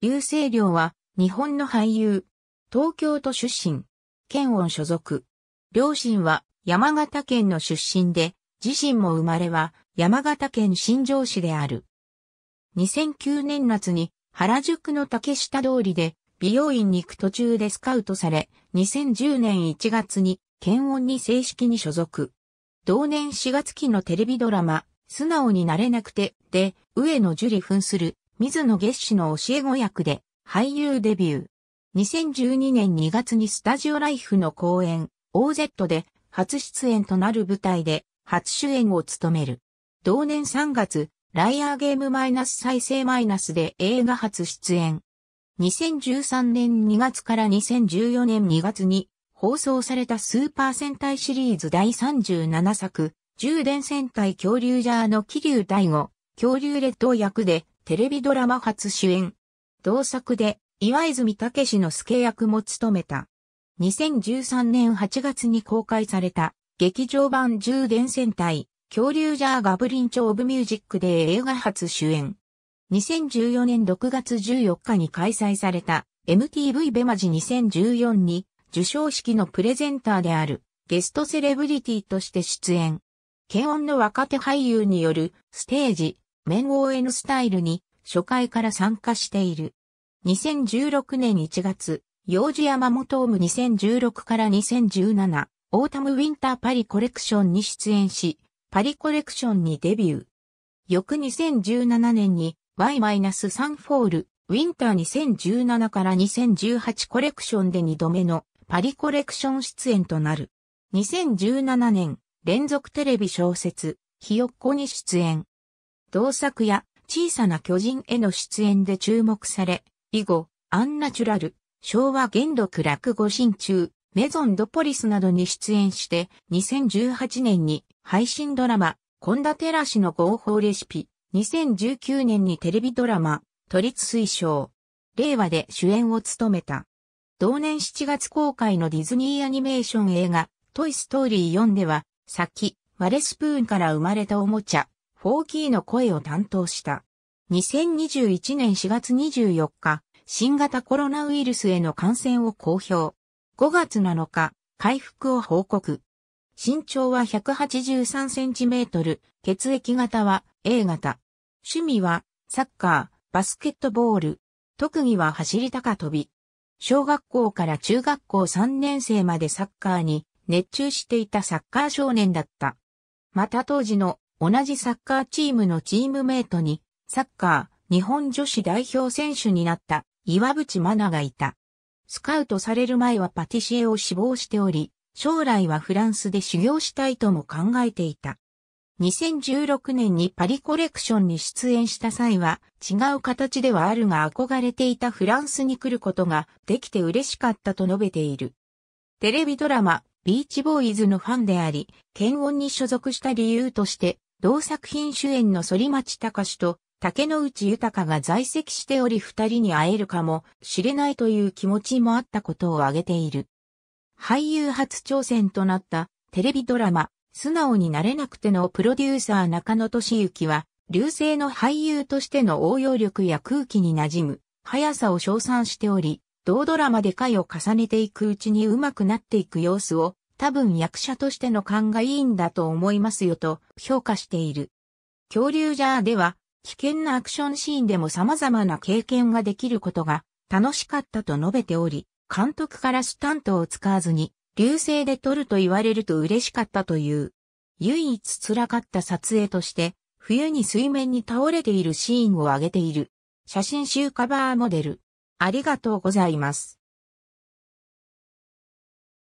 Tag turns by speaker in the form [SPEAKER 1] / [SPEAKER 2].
[SPEAKER 1] 流星寮は、日本の俳優。東京都出身。県音所属。両親は山形県の出身で、自身も生まれは山形県新庄市である。2009年夏に原宿の竹下通りで美容院に行く途中でスカウトされ、2010年1月に県音に正式に所属。同年4月期のテレビドラマ、素直になれなくてで、上野樹里扮する水野月氏の教え子役で俳優デビュー。2012年2月にスタジオライフの公演 OZ で初出演となる舞台で初主演を務める。同年3月、ライアーゲームマイナス再生マイナスで映画初出演。2013年2月から2014年2月に放送されたスーパー戦隊シリーズ第37作、充電戦隊恐竜ジャーの気流第吾、恐竜列島役でテレビドラマ初主演。同作で、岩泉武の助役も務めた。2013年8月に公開された、劇場版充電戦隊、恐竜ジャーガブリンチョ・オブ・ミュージックで映画初主演。2014年6月14日に開催された MTV ベマジ2014に受賞式のプレゼンターであるゲストセレブリティとして出演。検温の若手俳優によるステージ、メーエヌスタイルに初回から参加している。2016年1月、幼児山本トム2016から2017、オータムウィンターパリコレクションに出演し、パリコレクションにデビュー。翌2017年に Y-3 フォール、ウィンター2017から2018コレクションで2度目のパリコレクション出演となる。2017年、連続テレビ小説、ひよっこに出演。同作や小さな巨人への出演で注目され、以後、アンナチュラル、昭和元禄落語新中、メゾンドポリスなどに出演して、2018年に配信ドラマ、コンダテラシの合法レシピ、2019年にテレビドラマ、都立推奨、令和で主演を務めた。同年7月公開のディズニーアニメーション映画、トイストーリー4では、先、割れスプーンから生まれたおもちゃ、大きーキーの声を担当した。2021年4月24日、新型コロナウイルスへの感染を公表。5月7日、回復を報告。身長は183センチメートル、血液型は A 型。趣味はサッカー、バスケットボール。特技は走り高跳び。小学校から中学校3年生までサッカーに熱中していたサッカー少年だった。また当時の同じサッカーチームのチームメイトに、サッカー日本女子代表選手になった岩渕真奈がいた。スカウトされる前はパティシエを志望しており、将来はフランスで修行したいとも考えていた。2016年にパリコレクションに出演した際は違う形ではあるが憧れていたフランスに来ることができて嬉しかったと述べている。テレビドラマビーチボーイズのファンであり、検温に所属した理由として同作品主演の反町隆史と竹野内豊が在籍しており二人に会えるかもしれないという気持ちもあったことを挙げている。俳優初挑戦となったテレビドラマ、素直になれなくてのプロデューサー中野俊之は、流星の俳優としての応用力や空気に馴染む、速さを称賛しており、同ドラマで回を重ねていくうちに上手くなっていく様子を多分役者としての勘がいいんだと思いますよと評価している。恐竜ジャーでは、危険なアクションシーンでも様々な経験ができることが楽しかったと述べており、監督からスタントを使わずに、流星で撮ると言われると嬉しかったという。唯一辛かった撮影として、冬に水面に倒れているシーンを挙げている。写真集カバーモデル。ありがとうございます。